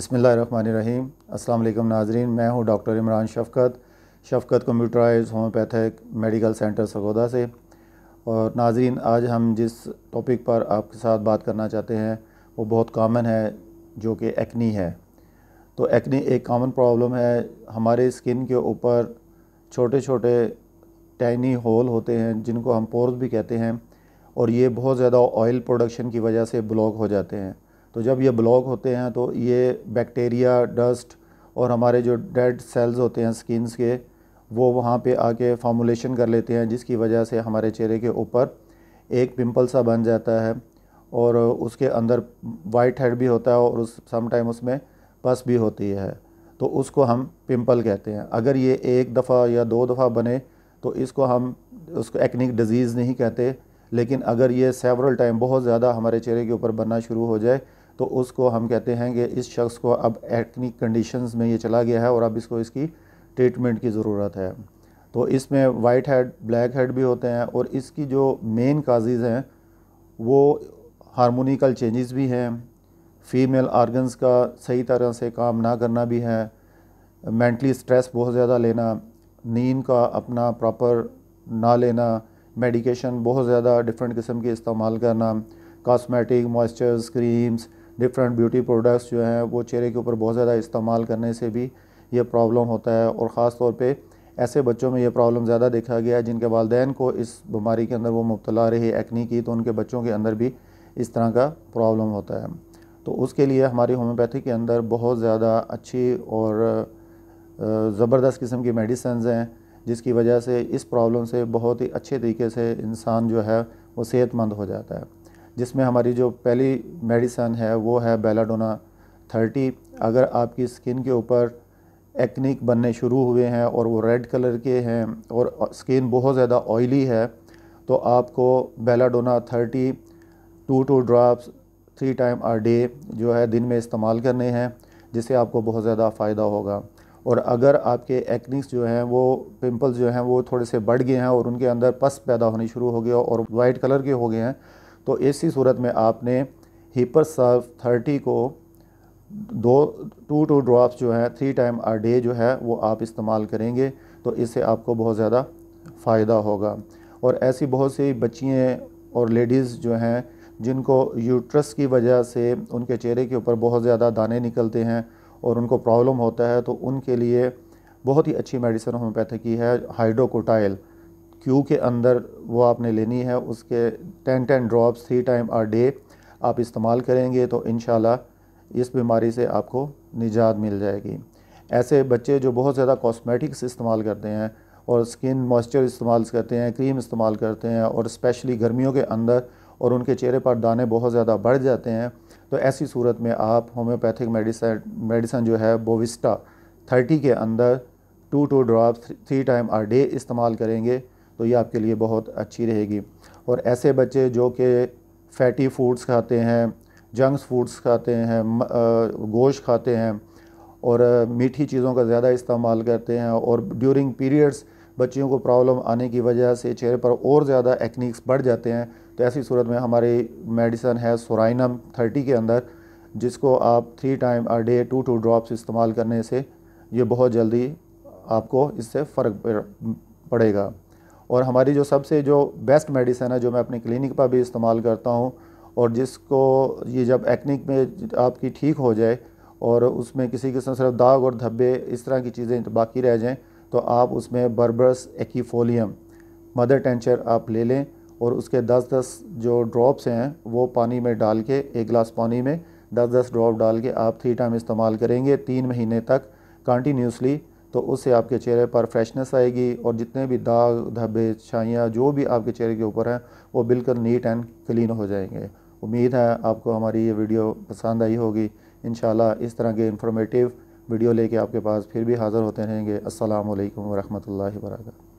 बसमीम् अल्लाम नाजरीन मैं हूँ doctor Imran Shafqat Shafqat computerise homeopathic medical centre Sargodha से और नाजरीन आज हम जिस टॉपिक पर आपके साथ बात करना चाहते हैं वो बहुत कामन है जो कि एक्नी है तो एक्नी एक कामन प्रॉब्लम है हमारे स्किन के ऊपर छोटे छोटे टाइनी होल होते हैं जिनको हम पोर्स भी कहते हैं और ये बहुत ज़्यादा ऑयल प्रोडक्शन की वजह से ब्लॉक हो जाते हैं तो जब ये ब्लॉक होते हैं तो ये बैक्टीरिया डस्ट और हमारे जो डेड सेल्स होते हैं स्किन्स के वो वहाँ पे आके फॉर्मुलेशन कर लेते हैं जिसकी वजह से हमारे चेहरे के ऊपर एक पिंपल सा बन जाता है और उसके अंदर वाइट हेड भी होता है और उस समाइम उसमें पस भी होती है तो उसको हम पिंपल कहते हैं अगर ये एक दफ़ा या दो दफ़ा बने तो इसको हम उसको एक्निक डिज़ीज़ नहीं कहते लेकिन अगर ये सेवरल टाइम बहुत ज़्यादा हमारे चेहरे के ऊपर बनना शुरू हो जाए तो उसको हम कहते हैं कि इस शख्स को अब एक्निक कंडीशंस में ये चला गया है और अब इसको इसकी ट्रीटमेंट की ज़रूरत है तो इसमें वाइट हेड ब्लैक हेड भी होते हैं और इसकी जो मेन काजेज़ हैं वो हारमोनिकल चेंजेस भी हैं फीमेल आर्गन्स का सही तरह से काम ना करना भी है मेंटली स्ट्रेस बहुत ज़्यादा लेना नींद का अपना प्रॉपर ना लेना मेडिकेशन बहुत ज़्यादा डिफरेंट किस्म के इस्तेमाल करना cosmetic moistures creams different beauty products जो हैं वो चेहरे के ऊपर बहुत ज़्यादा इस्तेमाल करने से भी ये प्रॉब्लम होता है और ख़ास तौर पे ऐसे बच्चों में ये प्रॉब्लम ज़्यादा देखा गया है जिनके वालदेन को इस बीमारी के अंदर वो मुबतला रही एक्नी की तो उनके बच्चों के अंदर भी इस तरह का प्रॉब्लम होता है तो उसके लिए हमारी होम्योपैथी के अंदर बहुत ज़्यादा अच्छी और ज़बरदस्त किस्म की मेडिसन हैं जिसकी वजह से इस प्रॉब्लम से बहुत ही अच्छे तरीके से इंसान जो है वो सेहतमंद हो जाता है जिसमें हमारी जो पहली मेडिसन है वो है बेलाडोना थर्टी अगर आपकी स्किन के ऊपर एक्निक बनने शुरू हुए हैं और वो रेड कलर के हैं और स्किन बहुत ज़्यादा ऑयली है तो आपको belladonna thirty two two drops three time a day जो है दिन में इस्तेमाल करने हैं जिससे आपको बहुत ज़्यादा फ़ायदा होगा और अगर आपके एक्निक्स जो हैं वो पिंपल्स जो हैं वो थोड़े से बढ़ गए हैं और उनके अंदर पस पैदा होने शुरू हो गया और वाइट कलर के हो गए हैं तो ऐसी सूरत में आपने हीपर सर्व थर्टी को दो टू टू ड्रॉप्स जो हैं थ्री टाइम आर डे जो है वो आप इस्तेमाल करेंगे तो इससे आपको बहुत ज़्यादा फ़ायदा होगा और ऐसी बहुत सी बच्चियाँ और लेडीज़ जो हैं जिनको यूट्रस की वजह से उनके चेहरे के ऊपर बहुत ज़्यादा दाने निकलते हैं और उनको प्रॉब्लम होता है तो उनके लिए बहुत ही अच्छी मेडिसिन की है हाइड्रोकोटाइल क्यू के अंदर वो आपने लेनी है उसके ten ten drops three time a day आप इस्तेमाल करेंगे तो इन इस बीमारी से आपको निजात मिल जाएगी ऐसे बच्चे जो बहुत ज़्यादा कॉस्मेटिक्स इस्तेमाल करते हैं और स्किन मॉइस्चर इस्तेमाल करते हैं क्रीम इस्तेमाल करते हैं और स्पेशली गर्मियों के अंदर और उनके चेहरे पर दाने बहुत ज़्यादा बढ़ जाते हैं तो ऐसी सूरत में आप होम्योपैथिक मेडिसन मेडिसन जो है बोविस्टा थर्टी के अंदर two two drop three time a day इस्तेमाल करेंगे तो ये आपके लिए बहुत अच्छी रहेगी और ऐसे बच्चे जो कि फैटी फूड्स खाते हैं जंक्स फूड्स खाते हैं गोश्त खाते हैं और मीठी चीज़ों का ज़्यादा इस्तेमाल करते हैं और ड्यूरिंग पीरियड्स बच्चियों को प्रॉब्लम आने की वजह से चेहरे पर और ज़्यादा एक्निक्स बढ़ जाते हैं तो ऐसी सूरत में हमारी मेडिसन है सोराइनम थर्टी के अंदर जिसको आप three time a day two two drops इस्तेमाल करने से ये बहुत जल्दी आपको इससे फ़र्क पड़ेगा और हमारी जो सबसे जो बेस्ट मेडिसन है जो मैं अपनी क्लिनिक पर भी इस्तेमाल करता हूँ और जिसको ये जब एक्निक में आपकी ठीक हो जाए और उसमें किसी किस्म सिर्फ दाग और धब्बे इस तरह की चीज़ें बाकी रह जाएँ तो आप उसमें बर्बरस एक्फोलियम मदर टेंचर आप ले लें और उसके 10-10 जो ड्रॉप्स हैं वो पानी में डाल के एक गिलास पानी में 10-10 ड्रॉप डाल के आप थ्री टाइम इस्तेमाल करेंगे तीन महीने तक कंटिन्यूसली तो उससे आपके चेहरे पर फ्रेशनेस आएगी और जितने भी दाग धब्बे छाइयाँ जो भी आपके चेहरे के ऊपर हैं वो बिल्कुल नीट एंड क्लीन हो जाएंगे उम्मीद है आपको हमारी ये वीडियो पसंद आई होगी इन इस तरह के इंफॉर्मेटिव वीडियो लेके आपके पास फिर भी हाज़िर होते रहेंगे असलकम वरहमल वर्का